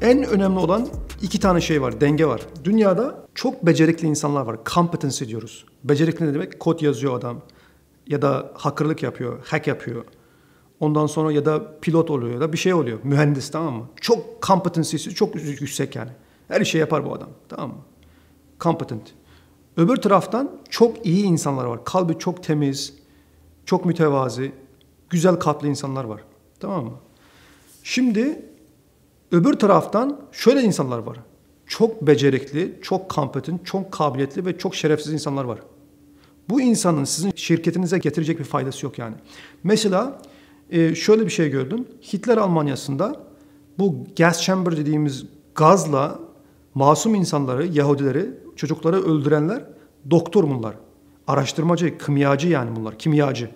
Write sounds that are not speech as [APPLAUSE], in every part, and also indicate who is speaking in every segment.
Speaker 1: En önemli olan iki tane şey var, denge var. Dünyada çok becerikli insanlar var. Competency diyoruz. Becerikli ne demek? Kod yazıyor adam. Ya da hackerlık yapıyor, hack yapıyor. Ondan sonra ya da pilot oluyor ya da bir şey oluyor. Mühendis tamam mı? Çok competency'si çok yüksek yani. Her şey yapar bu adam tamam mı? Competent. Öbür taraftan çok iyi insanlar var. Kalbi çok temiz, çok mütevazi, güzel kalpli insanlar var. Tamam mı? Şimdi Öbür taraftan şöyle insanlar var. Çok becerikli, çok kompetent, çok kabiliyetli ve çok şerefsiz insanlar var. Bu insanın sizin şirketinize getirecek bir faydası yok yani. Mesela e, şöyle bir şey gördüm. Hitler Almanya'sında bu gas chamber dediğimiz gazla masum insanları, Yahudileri, çocukları öldürenler doktor bunlar. Araştırmacı, kimyacı yani bunlar, kimyacı.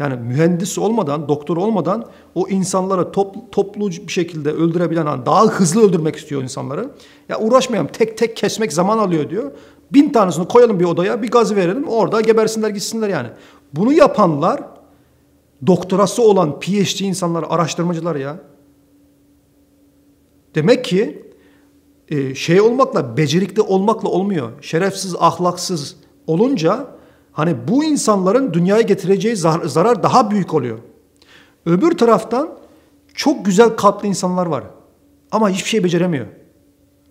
Speaker 1: Yani mühendis olmadan, doktor olmadan o insanları top, toplu bir şekilde öldürebilen, daha hızlı öldürmek istiyor insanları. Ya uğraşmayalım, tek tek kesmek zaman alıyor diyor. Bin tanesini koyalım bir odaya, bir gazı verelim, orada gebersinler gitsinler yani. Bunu yapanlar doktorası olan PhD insanlar, araştırmacılar ya. Demek ki e, şey olmakla, becerikli olmakla olmuyor. Şerefsiz, ahlaksız olunca Hani bu insanların dünyaya getireceği zar zarar daha büyük oluyor. Öbür taraftan çok güzel kalpli insanlar var. Ama hiçbir şey beceremiyor.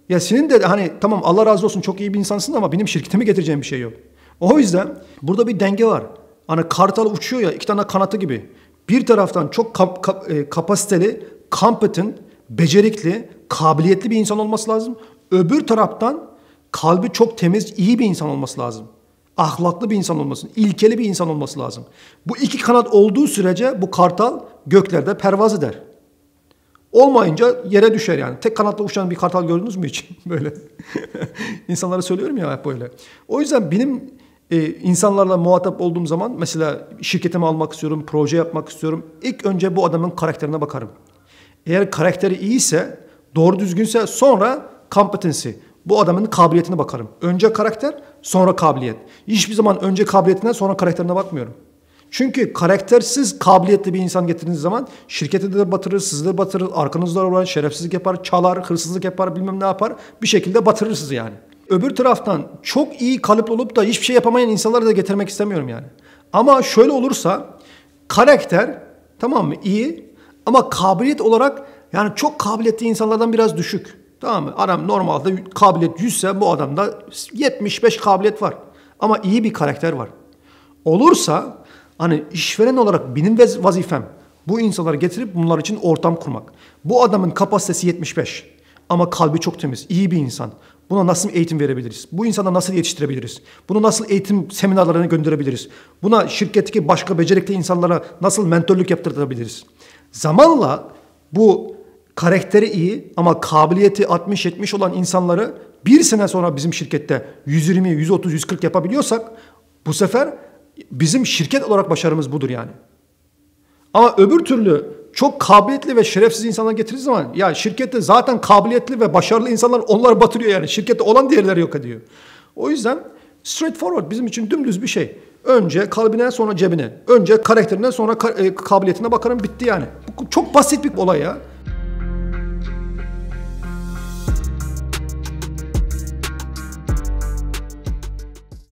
Speaker 1: Ya senin de hani tamam Allah razı olsun çok iyi bir insansın ama benim şirketime getireceğim bir şey yok. O yüzden burada bir denge var. Hani kartal uçuyor ya iki tane kanatı gibi. Bir taraftan çok kap, kap, e, kapasiteli, competent, becerikli, kabiliyetli bir insan olması lazım. Öbür taraftan kalbi çok temiz, iyi bir insan olması lazım ahlaklı bir insan olması, ilkeli bir insan olması lazım. Bu iki kanat olduğu sürece bu kartal göklerde pervaz eder. Olmayınca yere düşer yani. Tek kanatla uçan bir kartal gördünüz mü hiç? [LAUGHS] böyle. [LAUGHS] İnsanlara söylüyorum ya hep böyle. O yüzden benim e, insanlarla muhatap olduğum zaman mesela şirketimi almak istiyorum, proje yapmak istiyorum. İlk önce bu adamın karakterine bakarım. Eğer karakteri iyiyse, doğru düzgünse sonra competency. Bu adamın kabiliyetine bakarım. Önce karakter, sonra kabiliyet. Hiçbir zaman önce kabiliyetinden sonra karakterine bakmıyorum. Çünkü karaktersiz, kabiliyetli bir insan getirdiğiniz zaman şirketi de batırır, sizi de batırır, arkanızda olan şerefsizlik yapar, çalar, hırsızlık yapar, bilmem ne yapar. Bir şekilde batırır sizi yani. Öbür taraftan çok iyi kalıp olup da hiçbir şey yapamayan insanları da getirmek istemiyorum yani. Ama şöyle olursa karakter tamam mı iyi ama kabiliyet olarak yani çok kabiliyetli insanlardan biraz düşük. Tamam mı? Adam normalde kabiliyet 100 ise bu adamda 75 kabiliyet var. Ama iyi bir karakter var. Olursa hani işveren olarak benim vazifem bu insanları getirip bunlar için ortam kurmak. Bu adamın kapasitesi 75 ama kalbi çok temiz, iyi bir insan. Buna nasıl eğitim verebiliriz? Bu insana nasıl yetiştirebiliriz? Bunu nasıl eğitim seminerlerine gönderebiliriz? Buna şirketteki başka becerikli insanlara nasıl mentorluk yaptırtabiliriz? Zamanla bu karakteri iyi ama kabiliyeti 60-70 olan insanları bir sene sonra bizim şirkette 120, 130, 140 yapabiliyorsak bu sefer bizim şirket olarak başarımız budur yani. Ama öbür türlü çok kabiliyetli ve şerefsiz insanlar getirdiği zaman ya şirkette zaten kabiliyetli ve başarılı insanlar onlar batırıyor yani. Şirkette olan diğerleri yok ediyor. O yüzden straightforward bizim için dümdüz bir şey. Önce kalbine sonra cebine. Önce karakterine sonra e, kabiliyetine bakarım bitti yani. Bu çok basit bir olay ya.